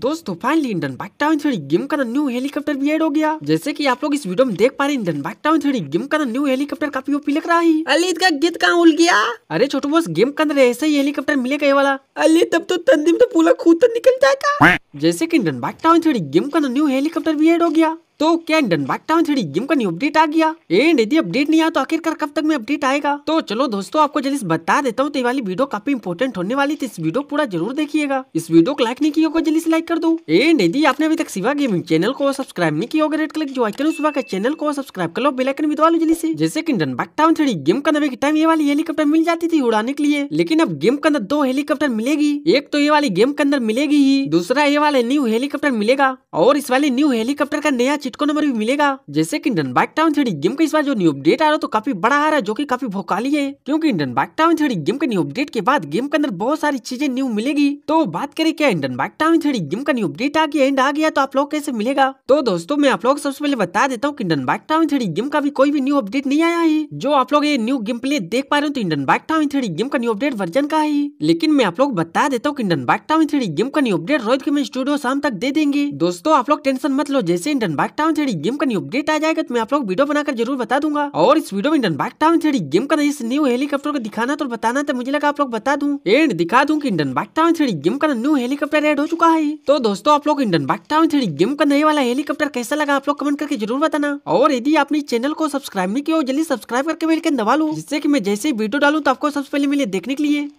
दोस्तों finally Indian bike town three game का new helicopter भी एड हो गया जैसे कि आप लोग इस वीडियो में देख पा रहे Indian bike town three game का न्यू हेलीकॉप्टर काफी ओपी लग रहा है अली का गीत कहाँ उल गया अरे छोटू बॉस गेम के अंदर ऐसा ही हेलीकॉप्टर मिलेगा ये वाला अली तब तो में तो पूरा खूद तो निकल जाएगा जैसे की Indian bike town three game का न्यू हेलीकॉप्टर भी एड हो गया तो क्या done back town three game का न्यू अपडेट आ गया एंड यदि अपडेट नहीं आया तो आखिरकार कब तक में अपडेट आएगा तो चलो दोस्तों आपको जल्दी बता देता हूँ तो ये वाली वीडियो काफी इंपोर्टेंट होने वाली थी इस वीडियो पूरा जरूर देखिएगा इस वीडियो को लाइक नहीं किया होगा जल्दी से लाइक कर दो एंड यदि आपने अभी तक सिवा गेमिंग चैनल को सब्सक्राइब नहीं किया होगा रेड कलर जो आइकन सुबह का चैनल को सब्सक्राइब कर लो बेलाइकन भी दबा लो जल्दी से जैसे की done back town three game का नवे टाइम ये वाली हेलीकॉप्टर मिल जाती थी उड़ाने के लिए लेकिन अब गेम के अंदर दो हेलीकॉप्टर मिलेगी एक तो ये वाली गेम के अंदर मिलेगी ही दूसरा ये वाले न्यू हेलीकॉप्टर मिलेगा और इस वाले न्यू हेलीकॉप्टर का नया किटकोन नंबर भी मिलेगा जैसे की Indian bike town three game का इस बार जो न्यू अपडेट आ रहा है तो काफी बड़ा आ रहा है जो की काफी भोकाली है क्योंकि Indian bike town three game के न्यू अपडेट के बाद गेम के अंदर बहुत सारी चीजें न्यू मिलेगी तो बात करें क्या Indian bike town three game का न्यू अपडेट आ गया एंड आ गया तो आप लोग कैसे मिलेगा तो दोस्तों मैं आप लोग सबसे पहले बता देता हूँ की Indian bike town three game का भी कोई भी न्यू अपडेट नहीं आया है जो आप लोग ये न्यू गेम प्ले देख पा रहे हो तो Indian bike town three game का न्यू अपडेट वर्जन का है लेकिन मैं आप लोग बता देता हूँ Indian bike town three game का न्यू अपडेट रोहित के स्टूडियो शाम तक दे देंगे दोस्तों आप लोग टेंशन मत लो जैसे Indian bike town three game का न्यू अपडेट आ जाएगा तो मैं आप लोग वीडियो बनाकर जरूर बता दूंगा और इस वीडियो में इंडनबाग टाउन थ्री गेम का इस न्यू हेलीकॉप्टर को दिखाना तो बताना था मुझे लगा आप लोग बता दू एंड दिखा दू की इंडन टाउन थ्री गेम का न्यू हेलीकॉप्टर एड हो चुका है तो दोस्तों आप लोग इंडन टाउन थ्री गेम का नए वाला हेलीकॉप्टर कैसा लगा आप लोग कमेंट करके जरूर बताना और यदि आपने चैनल को सब्सक्राइब नहीं किया जल्दी सब्सक्राइब करके बेल के दबा लू जिससे की मैं जैसे वीडियो डालू तो आपको सबसे पहले मिले देखने के लिए